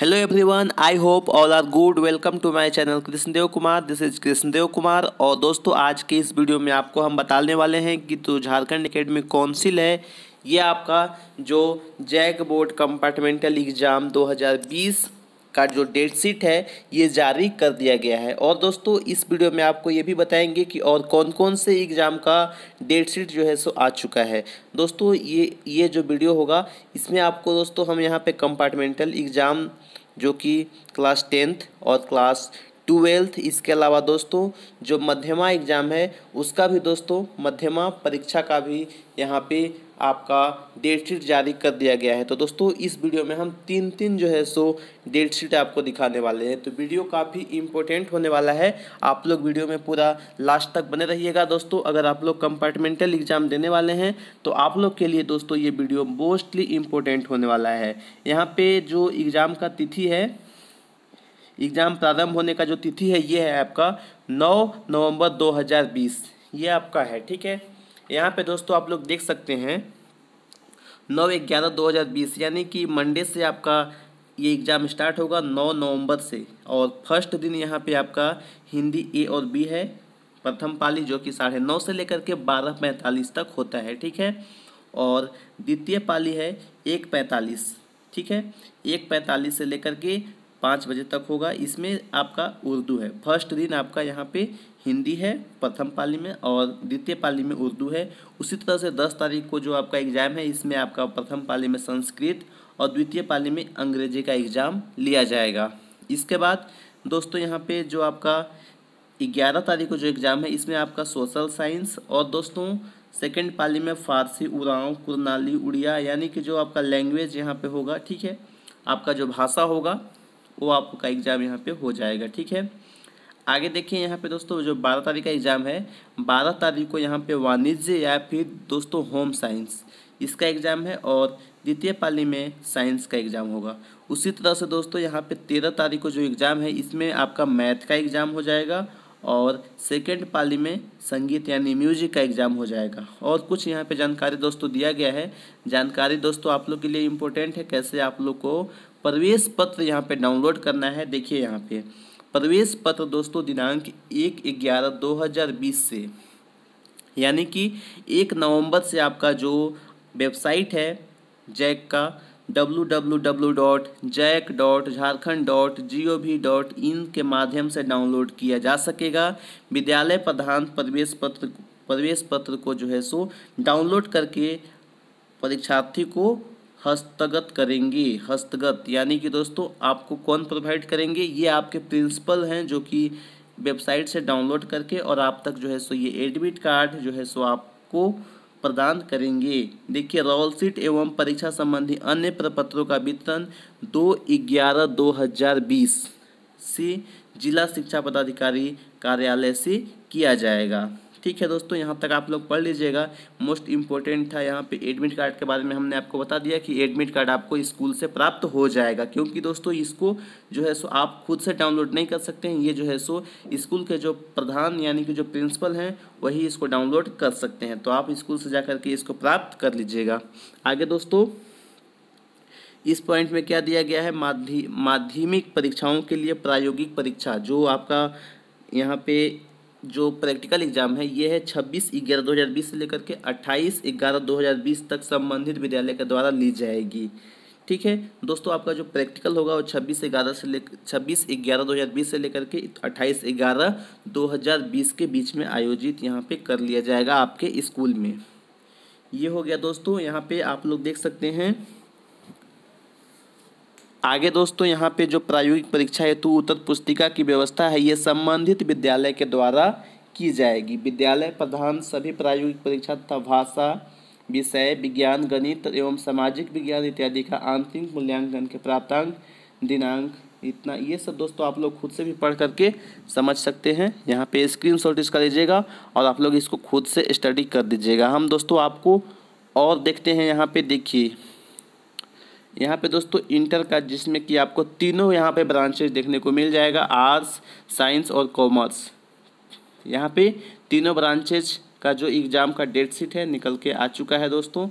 hello everyone I hope all are good welcome to my channel Krishnadev Kumar this is Krishnadev Kumar और दोस्तों आज के इस वीडियो में आपको हम बताने वाले हैं कि तो झारखंड अकेडमी काउंसिल है ये आपका जो जैक बोर्ड कंपार्टमेंटल एग्ज़ाम 2020 का जो डेट शीट है ये जारी कर दिया गया है और दोस्तों इस वीडियो में आपको ये भी बताएंगे कि और कौन कौन से एग्ज़ाम का डेट शीट जो है सो आ चुका है दोस्तों ये ये जो वीडियो होगा इसमें आपको दोस्तों हम यहाँ पे कंपार्टमेंटल एग्ज़ाम जो कि क्लास टेंथ और क्लास ट्वेल्थ इसके अलावा दोस्तों जो मध्यमा एग्ज़ाम है उसका भी दोस्तों मध्यमा परीक्षा का भी यहाँ पे आपका डेट शीट जारी कर दिया गया है तो दोस्तों इस वीडियो में हम तीन तीन जो है सो डेट शीट आपको दिखाने वाले हैं तो वीडियो काफ़ी इंपॉर्टेंट होने वाला है आप लोग वीडियो में पूरा लास्ट तक बने रहिएगा दोस्तों अगर आप लोग कंपार्टमेंटल एग्जाम देने वाले हैं तो आप लोग के लिए दोस्तों ये वीडियो मोस्टली इम्पोर्टेंट होने वाला है यहाँ पर जो एग्ज़ाम का तिथि है एग्ज़ाम प्रारंभ होने का जो तिथि है ये है आपका नौ नवंबर दो ये आपका है ठीक है यहाँ पे दोस्तों आप लोग देख सकते हैं नौ ग्यारह दो हज़ार बीस यानी कि मंडे से आपका ये एग्ज़ाम स्टार्ट होगा नौ नवंबर से और फर्स्ट दिन यहाँ पे आपका हिंदी ए और बी है प्रथम पाली जो कि साढ़े नौ से लेकर के बारह पैंतालीस तक होता है ठीक है और द्वितीय पाली है एक पैंतालीस ठीक है एक पैंतालीस से लेकर के पाँच बजे तक होगा इसमें आपका उर्दू है फर्स्ट दिन आपका यहाँ पे हिंदी है प्रथम पाली में और द्वितीय पाली में उर्दू है उसी तरह से दस तारीख को जो आपका एग्ज़ाम है इसमें आपका प्रथम पाली में संस्कृत और द्वितीय पाली में अंग्रेजी का एग्ज़ाम लिया जाएगा इसके बाद दोस्तों यहाँ पे जो आपका ग्यारह तारीख को जो एग्ज़ाम है इसमें आपका सोशल साइंस और दोस्तों सेकेंड पाली में फारसी उड़ाव कुरनाली उड़िया यानी कि जो आपका लैंग्वेज यहाँ पे होगा ठीक है आपका जो भाषा होगा वो आपका एग्ज़ाम यहाँ पे हो जाएगा ठीक है आगे देखिए यहाँ पे दोस्तों जो बारह तारीख का एग्ज़ाम है बारह तारीख को यहाँ पे वाणिज्य या फिर दोस्तों होम साइंस इसका एग्ज़ाम है और द्वितीय पाली में साइंस का एग्ज़ाम होगा उसी तरह से दोस्तों यहाँ पे तेरह तारीख को जो एग्ज़ाम है इसमें आपका मैथ का एग्ज़ाम हो जाएगा और सेकेंड पाली में संगीत यानी म्यूजिक का एग्ज़ाम हो जाएगा और कुछ यहाँ पे जानकारी दोस्तों दिया गया है जानकारी दोस्तों आप लोग के लिए इम्पोर्टेंट है कैसे आप लोग को प्रवेश पत्र यहाँ पे डाउनलोड करना है देखिए यहाँ पे प्रवेश पत्र दोस्तों दिनांक एक ग्यारह दो हज़ार बीस से यानी कि एक नवम्बर से आपका जो वेबसाइट है जैक का www.jack.jharkhand.gov.in के माध्यम से डाउनलोड किया जा सकेगा विद्यालय प्रधान प्रवेश पत्र प्रवेश पत्र को जो है सो डाउनलोड करके परीक्षार्थी को हस्तगत करेंगे हस्तगत यानी कि दोस्तों आपको कौन प्रोवाइड करेंगे ये आपके प्रिंसिपल हैं जो कि वेबसाइट से डाउनलोड करके और आप तक जो है सो ये एडमिट कार्ड जो है सो आपको प्रदान करेंगे देखिए रोल सीट एवं परीक्षा संबंधी अन्य प्रपत्रों का वितरण दो ग्यारह दो हजार बीस से जिला शिक्षा पदाधिकारी कार्यालय से किया जाएगा ठीक है दोस्तों यहाँ तक आप लोग पढ़ लीजिएगा मोस्ट इंपॉर्टेंट था यहाँ पे एडमिट कार्ड के बारे में हमने आपको बता दिया कि एडमिट कार्ड आपको स्कूल से प्राप्त हो जाएगा क्योंकि दोस्तों इसको जो है सो आप खुद से डाउनलोड नहीं कर सकते हैं ये जो है सो स्कूल के जो प्रधान यानी कि जो प्रिंसिपल हैं वही इसको डाउनलोड कर सकते हैं तो आप स्कूल से जा के इसको प्राप्त कर लीजिएगा आगे दोस्तों इस पॉइंट में क्या दिया गया है माध्यमिक परीक्षाओं के लिए प्रायोगिक परीक्षा जो आपका यहाँ पे जो प्रैक्टिकल एग्जाम है ये है छब्बीस ग्यारह दो हज़ार बीस से लेकर के अट्ठाईस ग्यारह दो हज़ार बीस तक संबंधित विद्यालय के द्वारा ली जाएगी ठीक है दोस्तों आपका जो प्रैक्टिकल होगा वो छब्बीस ग्यारह से ले छब्बीस ग्यारह दो हज़ार बीस से लेकर के अट्ठाईस ग्यारह दो हज़ार बीस के बीच में आयोजित यहाँ पे कर लिया जाएगा आपके स्कूल में ये हो गया दोस्तों यहाँ पे आप लोग देख सकते हैं आगे दोस्तों यहाँ पे जो प्रायोगिक परीक्षा हेतु उत्तर पुस्तिका की व्यवस्था है ये संबंधित विद्यालय के द्वारा की जाएगी विद्यालय प्रधान सभी प्रायोगिक परीक्षा तथा भाषा विषय विज्ञान गणित एवं सामाजिक विज्ञान इत्यादि का आंतरिक मूल्यांकन के प्राप्तांक दिनांक इतना ये सब दोस्तों आप लोग खुद से भी पढ़ करके समझ सकते हैं यहाँ पे स्क्रीन शॉट इसका लीजिएगा और आप लोग इसको खुद से स्टडी कर दीजिएगा हम दोस्तों आपको और देखते हैं यहाँ पे देखिए यहाँ पे दोस्तों इंटर का जिसमें कि आपको तीनों यहाँ पे ब्रांचेज देखने को मिल जाएगा आर्ट्स साइंस और कॉमर्स यहाँ पे तीनों ब्रांचेज का जो एग्ज़ाम का डेट शीट है निकल के आ चुका है दोस्तों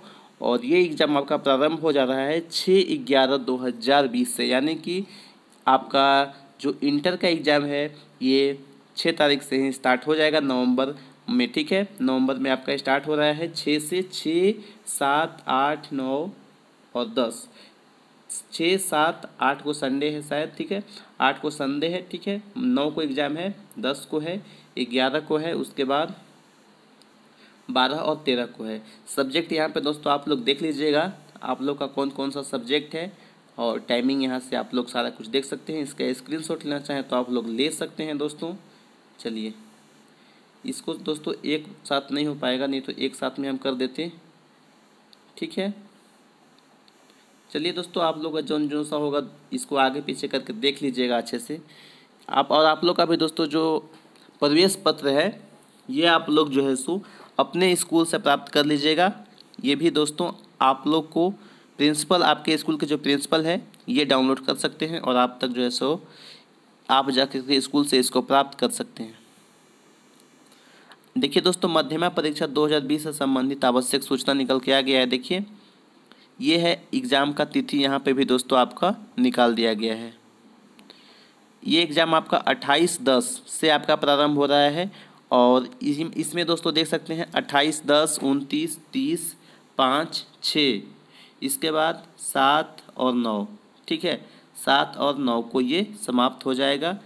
और ये एग्ज़ाम आपका प्रारंभ हो जा रहा है छः ग्यारह दो हज़ार बीस से यानी कि आपका जो इंटर का एग्ज़ाम है ये छः तारीख से ही स्टार्ट हो जाएगा नवंबर में ठीक है नवंबर में आपका स्टार्ट हो रहा है छः से छः सात आठ नौ और दस छः सात आठ को संडे है शायद ठीक है आठ को संडे है ठीक है नौ को एग्ज़ाम है दस को है ग्यारह को है उसके बाद बारह और तेरह को है सब्जेक्ट यहाँ पे दोस्तों आप लोग देख लीजिएगा आप लोग का कौन कौन सा सब्जेक्ट है और टाइमिंग यहाँ से आप लोग सारा कुछ देख सकते हैं इसका स्क्रीन लेना चाहें तो आप लोग ले सकते हैं दोस्तों चलिए इसको दोस्तों एक साथ नहीं हो पाएगा नहीं तो एक साथ में हम कर देते ठीक है चलिए दोस्तों आप लोग का जो जो सा होगा इसको आगे पीछे करके देख लीजिएगा अच्छे से आप और आप लोग का भी दोस्तों जो प्रवेश पत्र है ये आप लोग जो है सो अपने स्कूल से प्राप्त कर लीजिएगा ये भी दोस्तों आप लोग को प्रिंसिपल आपके स्कूल के जो प्रिंसिपल है ये डाउनलोड कर सकते हैं और आप तक जो है सो आप जा के स्कूल से इसको प्राप्त कर सकते हैं देखिए दोस्तों मध्यमा परीक्षा 2020 से संबंधित आवश्यक सूचना निकल के आ गया है देखिए ये है एग्ज़ाम का तिथि यहाँ पे भी दोस्तों आपका निकाल दिया गया है ये एग्ज़ाम आपका 28 दस से आपका प्रारंभ हो रहा है और इसमें दोस्तों देख सकते हैं 28 दस उनतीस तीस पाँच छ इसके बाद सात और नौ ठीक है सात और नौ को ये समाप्त हो जाएगा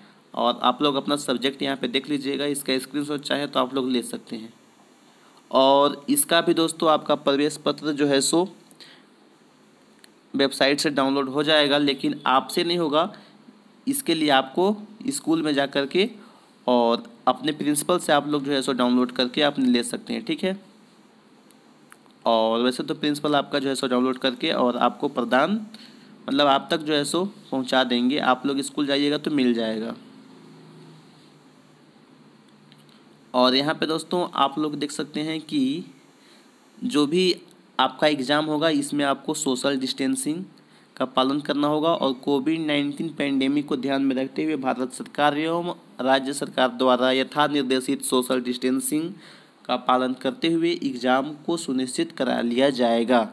और आप लोग अपना सब्जेक्ट यहाँ पे देख लीजिएगा इसका स्क्रीनशॉट चाहे तो आप लोग ले सकते हैं और इसका भी दोस्तों आपका प्रवेश पत्र जो है सो वेबसाइट से डाउनलोड हो जाएगा लेकिन आपसे नहीं होगा इसके लिए आपको स्कूल में जा कर के और अपने प्रिंसिपल से आप लोग जो है सो डाउनलोड करके आप ले सकते हैं ठीक है और वैसे तो प्रिंसिपल आपका जो है सो डाउनलोड करके और आपको प्रदान मतलब आप तक जो है सो पहुंचा देंगे आप लोग स्कूल जाइएगा तो मिल जाएगा और यहाँ पे दोस्तों आप लोग देख सकते हैं कि जो भी आपका एग्ज़ाम होगा इसमें आपको सोशल डिस्टेंसिंग का पालन करना होगा और कोविड नाइन्टीन पैंडेमिक को ध्यान में रखते हुए भारत सरकार एवं राज्य सरकार द्वारा यथा निर्देशित सोशल डिस्टेंसिंग का पालन करते हुए एग्ज़ाम को सुनिश्चित करा लिया जाएगा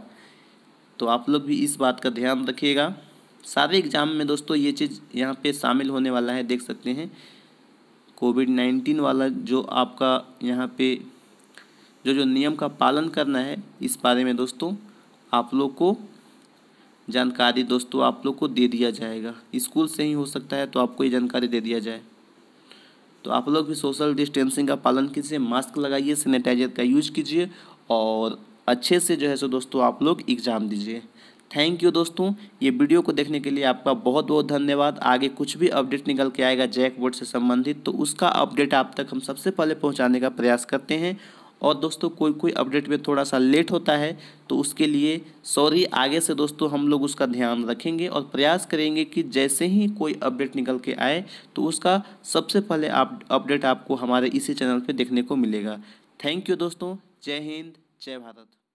तो आप लोग भी इस बात का ध्यान रखिएगा सारे एग्ज़ाम में दोस्तों ये चीज़ यहाँ पे शामिल होने वाला है देख सकते हैं कोविड नाइन्टीन वाला जो आपका यहाँ पे जो जो नियम का पालन करना है इस बारे में दोस्तों आप लोग को जानकारी दोस्तों आप लोग को दे दिया जाएगा स्कूल से ही हो सकता है तो आपको ये जानकारी दे दिया जाए तो आप लोग भी सोशल डिस्टेंसिंग का पालन कीजिए मास्क लगाइए सैनिटाइजर का यूज कीजिए और अच्छे से जो है सो दोस्तों आप लोग एग्ज़ाम दीजिए थैंक यू दोस्तों ये वीडियो को देखने के लिए आपका बहुत बहुत धन्यवाद आगे कुछ भी अपडेट निकल के आएगा जैक बोर्ड से संबंधित तो उसका अपडेट आप तक हम सबसे पहले पहुंचाने का प्रयास करते हैं और दोस्तों कोई कोई अपडेट में थोड़ा सा लेट होता है तो उसके लिए सॉरी आगे से दोस्तों हम लोग उसका ध्यान रखेंगे और प्रयास करेंगे कि जैसे ही कोई अपडेट निकल के आए तो उसका सबसे पहले आप अपडेट आपको हमारे इसी चैनल पर देखने को मिलेगा थैंक यू दोस्तों जय हिंद जय भारत